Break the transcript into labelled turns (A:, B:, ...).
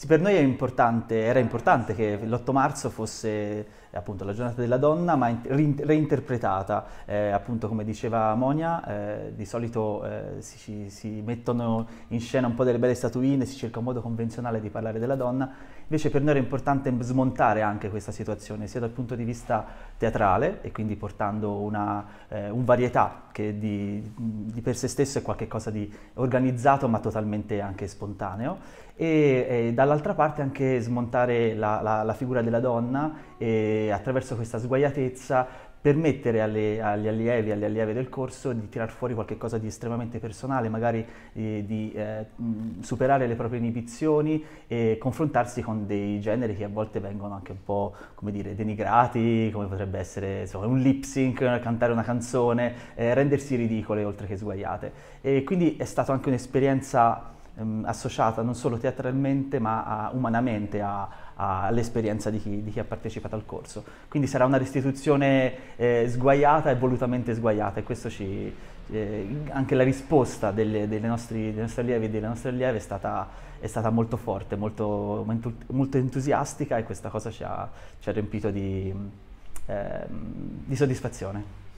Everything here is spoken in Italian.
A: Sì, per noi importante, era importante che l'8 marzo fosse appunto la giornata della donna, ma reinterpretata. Eh, appunto, come diceva Monia, eh, di solito eh, si, si, mettono in scena un po' delle belle statuine, si cerca un modo convenzionale di parlare della donna. Invece per noi era importante smontare anche questa situazione, sia dal punto di vista teatrale, e quindi portando una, eh, un varietà che di, di, per se stesso è qualcosa di organizzato ma totalmente anche spontaneo e, e dall'altra parte anche smontare la, la, la, figura della donna e attraverso questa sguaiatezza permettere alle, agli allievi, alle allieve del corso di tirar fuori qualcosa di estremamente personale, magari eh, di eh, superare le proprie inibizioni e confrontarsi con dei generi che a volte vengono anche un po', come dire, denigrati, come potrebbe essere insomma, un lip sync, cantare una canzone, eh, rendersi ridicole oltre che sguagliate. E quindi è stata anche un'esperienza ehm, associata non solo teatralmente ma a, umanamente all'esperienza di, di chi, ha partecipato al corso. Quindi sarà una restituzione eh, sguaiata e volutamente sguaiata e questo ci, eh, anche la risposta delle, delle nostri, dei nostri allievi e delle nostre allieve è stata, è stata molto forte, molto, molto, entusiastica e questa cosa ci ha, ci ha riempito di, eh, di soddisfazione.